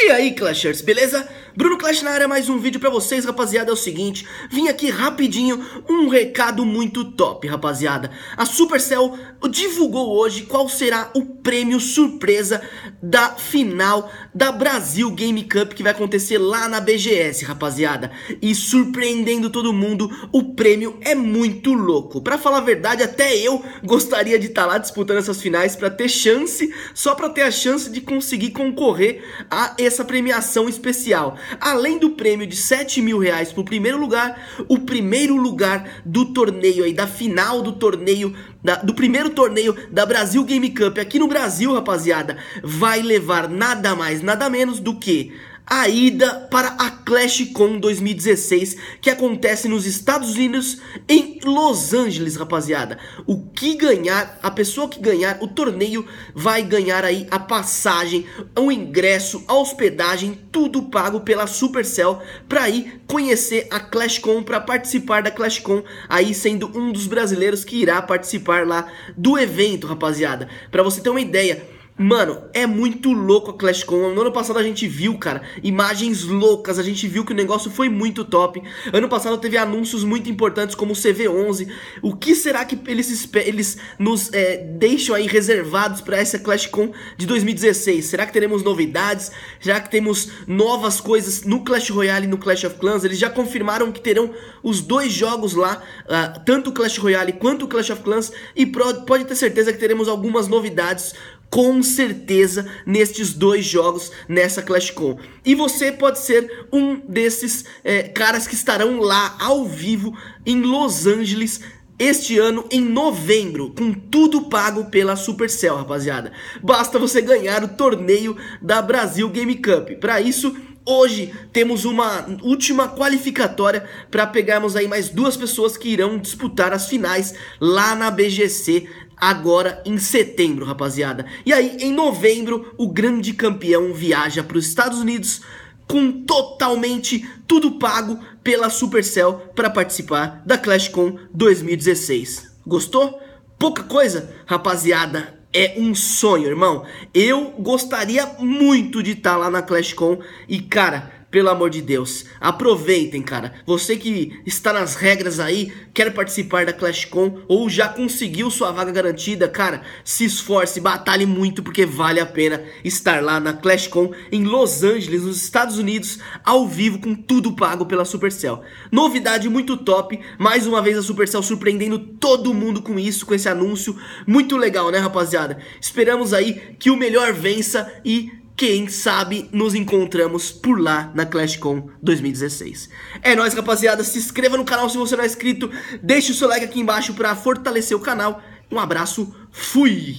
E aí, Clashers, beleza? Bruno Clash na área, mais um vídeo para vocês, rapaziada, é o seguinte, vim aqui rapidinho um recado muito top, rapaziada. A Supercell divulgou hoje qual será o prêmio surpresa da final da Brasil Game Cup que vai acontecer lá na BGS, rapaziada. E surpreendendo todo mundo, o prêmio é muito louco. Para falar a verdade, até eu gostaria de estar tá lá disputando essas finais para ter chance, só para ter a chance de conseguir concorrer a essa premiação especial além do prêmio de 7 mil reais para o primeiro lugar, o primeiro lugar do torneio aí, da final do torneio, da, do primeiro torneio da Brasil Game Cup aqui no Brasil, rapaziada, vai levar nada mais, nada menos do que a ida para a ClashCon 2016, que acontece nos Estados Unidos, em Los Angeles, rapaziada. O que ganhar, a pessoa que ganhar o torneio vai ganhar aí a passagem, o ingresso, a hospedagem, tudo pago pela Supercell para ir conhecer a ClashCon, para participar da ClashCon, aí sendo um dos brasileiros que irá participar lá do evento, rapaziada. Para você ter uma ideia, Mano, é muito louco a Clash Con. No ano passado a gente viu, cara, imagens loucas. A gente viu que o negócio foi muito top. Ano passado teve anúncios muito importantes como o CV11. O que será que eles, eles nos é, deixam aí reservados para essa Clash Con de 2016? Será que teremos novidades? Será que temos novas coisas no Clash Royale e no Clash of Clans? Eles já confirmaram que terão os dois jogos lá, uh, tanto o Clash Royale quanto o Clash of Clans. E pode ter certeza que teremos algumas novidades com certeza nestes dois jogos nessa ClashCon. E você pode ser um desses é, caras que estarão lá ao vivo em Los Angeles este ano em novembro, com tudo pago pela Supercell, rapaziada. Basta você ganhar o torneio da Brasil Game Cup. Para isso, Hoje temos uma última qualificatória para pegarmos aí mais duas pessoas que irão disputar as finais lá na BGC agora em setembro, rapaziada. E aí, em novembro, o grande campeão viaja para os Estados Unidos com totalmente tudo pago pela Supercell para participar da ClashCon 2016. Gostou? Pouca coisa, rapaziada. É um sonho, irmão. Eu gostaria muito de estar tá lá na ClashCon e, cara, pelo amor de Deus, aproveitem, cara. Você que está nas regras aí, quer participar da ClashCon ou já conseguiu sua vaga garantida, cara, se esforce, batalhe muito porque vale a pena estar lá na ClashCon em Los Angeles, nos Estados Unidos, ao vivo com tudo pago pela Supercell. Novidade muito top, mais uma vez a Supercell surpreendendo todo mundo com isso, com esse anúncio muito legal, né, rapaziada? Esperamos aí que o melhor vença e quem sabe nos encontramos por lá na ClashCon 2016. É nóis, rapaziada. Se inscreva no canal se você não é inscrito. Deixe o seu like aqui embaixo para fortalecer o canal. Um abraço. Fui!